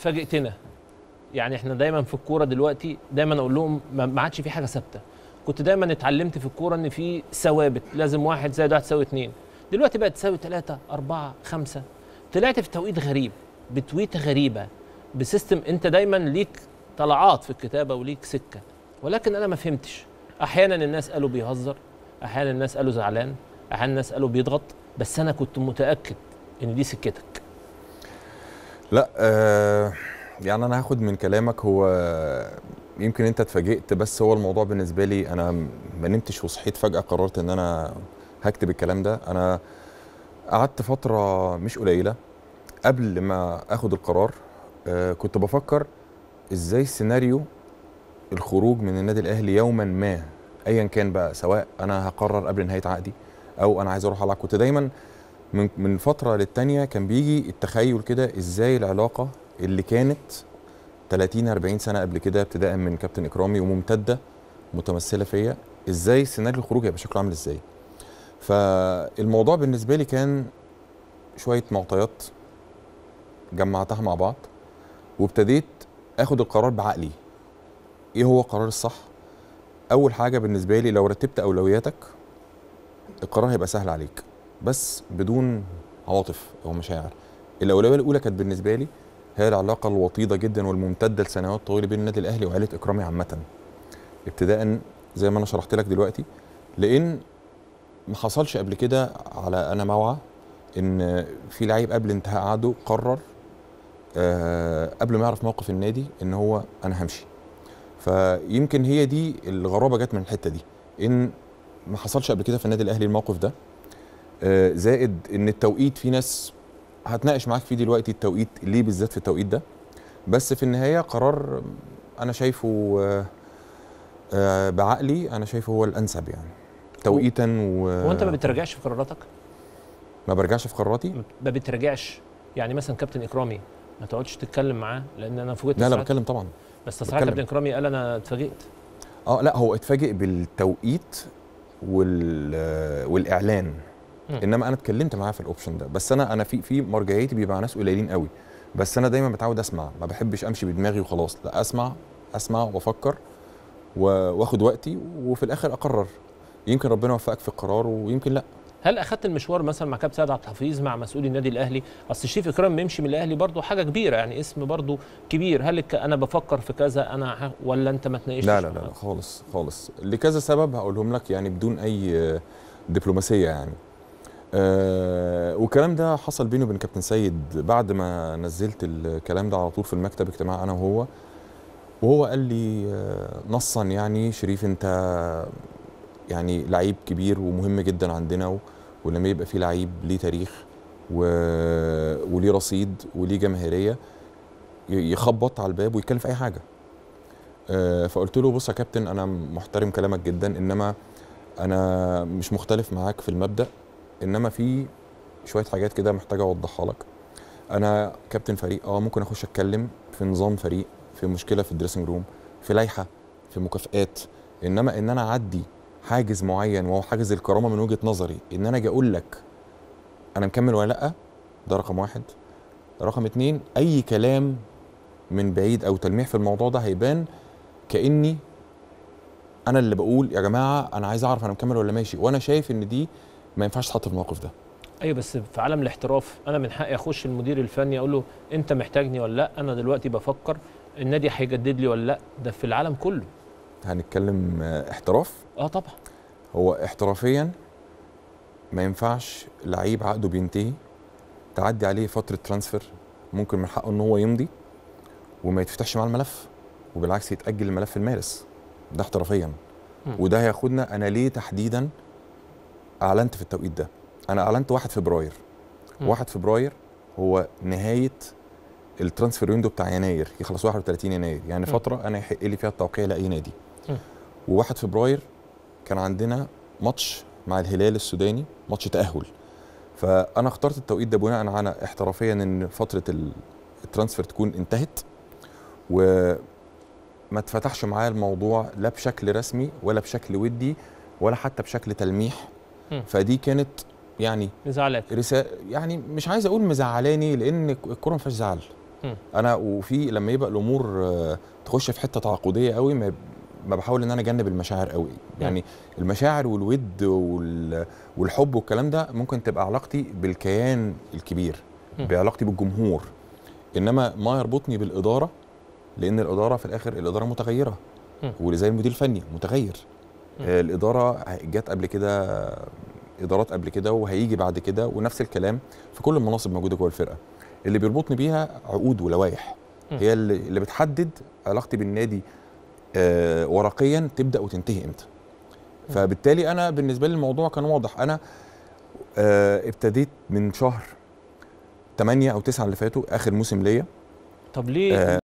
فاجئتنا يعني احنا دايما في الكوره دلوقتي دايما اقول لهم ما عادش في حاجه ثابته كنت دايما اتعلمت في الكوره ان في ثوابت لازم واحد زائد واحد تساوي اثنين دلوقتي بقت تساوي ثلاثة أربعة خمسة طلعت في توقيت غريب بتويته غريبة بسيستم أنت دايما ليك طلعات في الكتابة وليك سكة ولكن أنا ما فهمتش أحيانا الناس قالوا بيهزر أحيانا الناس قالوا زعلان أحيانا الناس قالوا بيضغط بس أنا كنت متأكد إن دي سكتك لا آه يعني انا هاخد من كلامك هو يمكن انت اتفاجئت بس هو الموضوع بالنسبه لي انا ما نمتش وصحيت فجاه قررت ان انا هكتب الكلام ده انا قعدت فتره مش قليله قبل ما اخد القرار آه كنت بفكر ازاي سيناريو الخروج من النادي الاهلي يوما ما ايا كان بقى سواء انا هقرر قبل نهايه عقدي او انا عايز اروح العب كنت دايما من من فتره للتانيه كان بيجي التخيل كده ازاي العلاقه اللي كانت 30 40 سنه قبل كده ابتداء من كابتن اكرامي وممتده متمثله فيا ازاي سيناريو الخروج هيبقى شكله عامل ازاي فالموضوع بالنسبه لي كان شويه معطيات جمعتها مع بعض وابتديت اخد القرار بعقلي ايه هو القرار الصح اول حاجه بالنسبه لي لو رتبت اولوياتك القرار هيبقى سهل عليك بس بدون عواطف او مشاعر الاولويه الاولى كانت بالنسبه لي هي العلاقه الوطيده جدا والممتده لسنوات طويله بين النادي الاهلي وعائله اكرامي عامه ابتداء زي ما انا شرحت لك دلوقتي لان ما حصلش قبل كده على انا موعى ان في لعيب قبل انتهاء عقده قرر أه قبل ما يعرف موقف النادي ان هو انا همشي فيمكن هي دي الغرابه جت من الحته دي ان ما حصلش قبل كده في النادي الاهلي الموقف ده آه، زائد ان التوقيت في ناس هتناقش معاك فيه دلوقتي التوقيت ليه بالذات في التوقيت ده بس في النهايه قرار انا شايفه آه، آه، بعقلي انا شايفه هو الانسب يعني توقيتا و وانت ما بترجعش في قراراتك؟ ما برجعش في قراراتي؟ ما بترجعش يعني مثلا كابتن اكرامي ما تقعدش تتكلم معاه لان انا فوجئت لا لا بتكلم طبعا بس صراحه كابتن اكرامي قال انا اتفاجئت اه لا هو اتفاجئ بالتوقيت وال والاعلان انما انا اتكلمت معاه في الاوبشن ده بس انا انا في في مرجعيتي بيبقى ناس قليلين قوي بس انا دايما متعود اسمع ما بحبش امشي بدماغي وخلاص لا اسمع اسمع وافكر واخد وقتي وفي الاخر اقرر يمكن ربنا يوفقك في القرار ويمكن لا هل اخذت المشوار مثلا مع كابتن سعد عبد الحفيظ مع مسؤولي النادي الاهلي اصل الشيف اكرام يمشي من الاهلي برضه حاجه كبيره يعني اسم برضه كبير هل انا بفكر في كذا انا ولا انت ما تناقشش لا لا لا, لا خالص خالص لكذا سبب هقولهم لك يعني بدون اي دبلوماسيه يعني أه والكلام ده حصل بيني وبين كابتن سيد بعد ما نزلت الكلام ده على طول في المكتب اجتماع انا وهو وهو قال لي آه، نصا يعني شريف انت يعني لعيب كبير ومهم جدا عندنا ولما يبقى في لعيب ليه تاريخ وليه رصيد وليه جماهيريه يخبط على الباب ويتكلم في اي حاجه آه، فقلت له بص يا كابتن انا محترم كلامك جدا انما انا مش مختلف معاك في المبدا انما في شويه حاجات كده محتاجه اوضحها لك انا كابتن فريق اه ممكن اخش اتكلم في نظام فريق في مشكله في الدريسنج روم في لائحه في مكافئات انما ان انا اعدي حاجز معين وهو حاجز الكرامه من وجهه نظري ان انا اجي اقول لك انا مكمل ولا لا ده رقم واحد رقم اتنين اي كلام من بعيد او تلميح في الموضوع ده هيبان كاني انا اللي بقول يا جماعه انا عايز اعرف انا مكمل ولا ماشي وانا شايف ان دي ما ينفعش تحط في الموقف ده ايوه بس في عالم الاحتراف انا من حقي اخش المدير الفني اقول له انت محتاجني ولا لا انا دلوقتي بفكر النادي هيجدد لي ولا لا ده في العالم كله هنتكلم آه، احتراف اه طبعا هو احترافيا ما ينفعش لعيب عقده بينتهي تعدي عليه فتره ترانسفير ممكن من حقه ان هو يمضي وما يتفتحش معاه الملف وبالعكس يتاجل الملف المارس ده احترافيا م. وده هياخدنا انا ليه تحديدا اعلنت في التوقيت ده انا اعلنت 1 فبراير 1 فبراير هو نهايه الترانسفير ويندو بتاع يناير يخلص 31 يناير يعني م. فتره انا يحق لي فيها التوقيع لاي نادي و1 فبراير كان عندنا ماتش مع الهلال السوداني ماتش تاهل فانا اخترت التوقيت ده بناء على احترافيا ان فتره الترانسفير تكون انتهت وما اتفتحش معايا الموضوع لا بشكل رسمي ولا بشكل ودي ولا حتى بشكل تلميح فدي كانت يعني مزعلات رسالة يعني مش عايز اقول مزعلاني لان الكوره ما فيهاش زعل انا وفي لما يبقى الامور تخش في حته تعاقديه قوي ما ما بحاول ان انا اجنب المشاعر قوي يعني م. المشاعر والود والحب والكلام ده ممكن تبقى علاقتي بالكيان الكبير م. بعلاقتي بالجمهور انما ما يربطني بالاداره لان الاداره في الاخر الاداره متغيره وزي المدير الفني متغير آه، الاداره جت قبل كده ادارات قبل كده وهيجي بعد كده ونفس الكلام في كل المناصب موجوده جوه الفرقه اللي بيربطني بيها عقود ولوائح هي اللي بتحدد علاقتي بالنادي آه ورقيا تبدا وتنتهي امتى فبالتالي انا بالنسبه لي الموضوع كان واضح انا آه ابتديت من شهر 8 او 9 اللي فاتوا اخر موسم ليا طب ليه آه